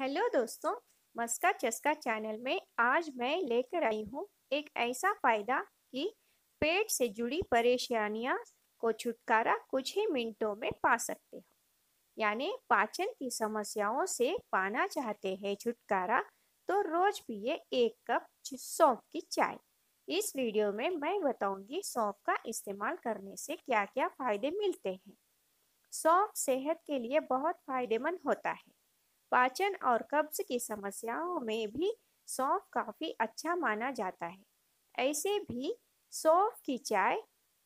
hello दोस्तों मस्का चस्का channel में आज मैं लेकर आई हूँ एक ऐसा फायदा कि पेट से जुड़ी परेशानियाँ को छुटकारा कुछ ही मिनटों में पा सकते हो यानी पाचन की समस्याओं से पाना चाहते हैं छुटकारा तो रोज पिए एक कप सौंफ की चाय इस वीडियो में मैं बताऊंगी सौंफ का इस्तेमाल करने से क्या क्या फ़ायदे मिलते हैं सौंफ सेहत के लिए बहुत फ़ायदेमंद होता है पाचन और कब्ज की समस्याओं में भी सौंफ काफ़ी अच्छा माना जाता है ऐसे भी सौंफ की चाय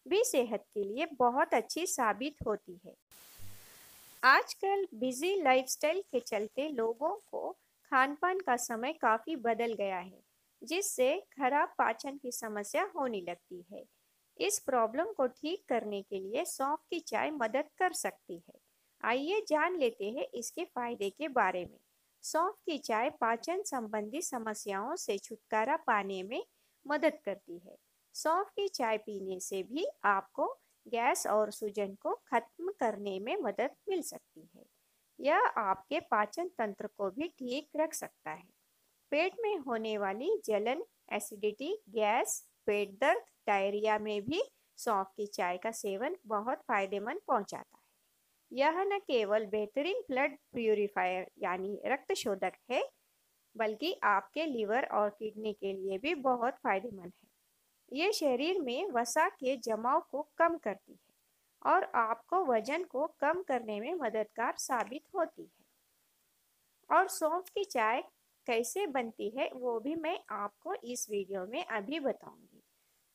भी सेहत के लिए बहुत अच्छी साबित होती है आजकल बिजी लाइफस्टाइल के चलते लोगों को खान पान का समय काफ़ी बदल गया है जिससे खराब पाचन की समस्या होने लगती है इस प्रॉब्लम को ठीक करने के लिए सौंफ की चाय मदद कर सकती है आइए जान लेते हैं इसके फायदे के बारे में सौंफ की चाय पाचन संबंधी समस्याओं से छुटकारा पाने में मदद करती है सौंफ की चाय पीने से भी आपको गैस और सूजन को खत्म करने में मदद मिल सकती है यह आपके पाचन तंत्र को भी ठीक रख सकता है पेट में होने वाली जलन एसिडिटी गैस पेट दर्द डायरिया में भी सौंफ की चाय का सेवन बहुत फायदेमंद पहुंचाता है यह न केवल बेहतरीन ब्लड प्योरीफायर यानी रक्त शोधक है बल्कि आपके लीवर और किडनी के लिए भी बहुत फायदेमंद है ये शरीर में वसा के जमाव को कम करती है और आपको वजन को कम करने में मददगार साबित होती है और सौंफ की चाय कैसे बनती है वो भी मैं आपको इस वीडियो में अभी बताऊंगी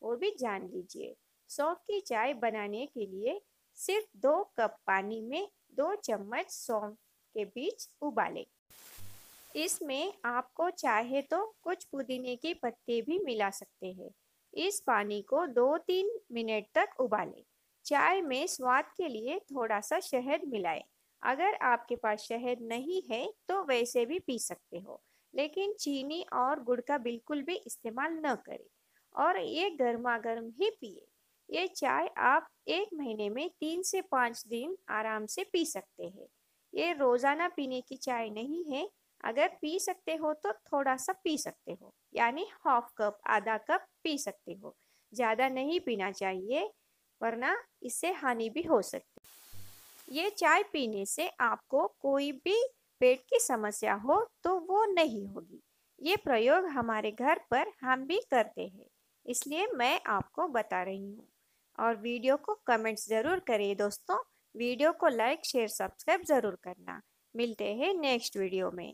वो भी जान लीजिए सौंफ की चाय बनाने के लिए सिर्फ दो कप पानी में दो चम्मच सौंफ के बीज उबालें इसमें आपको चाहे तो कुछ पुदीने के पत्ते भी मिला सकते हैं इस पानी को दो तीन मिनट तक उबालें चाय में स्वाद के लिए थोड़ा सा शहद मिलाएं अगर आपके पास शहद नहीं है तो वैसे भी पी सकते हो लेकिन चीनी और गुड़ का बिल्कुल भी इस्तेमाल न करें और ये गर्मा गर्म ही पिए ये चाय आप एक महीने में तीन से पाँच दिन आराम से पी सकते हैं ये रोज़ाना पीने की चाय नहीं है अगर पी सकते हो तो थोड़ा सा पी सकते हो यानी हाफ कप आधा कप पी सकते हो ज़्यादा नहीं पीना चाहिए वरना इससे हानि भी हो सकती ये चाय पीने से आपको कोई भी पेट की समस्या हो तो वो नहीं होगी ये प्रयोग हमारे घर पर हम भी करते हैं इसलिए मैं आपको बता रही हूँ और वीडियो को कमेंट्स ज़रूर करिए दोस्तों वीडियो को लाइक शेयर सब्सक्राइब ज़रूर करना मिलते हैं नेक्स्ट वीडियो में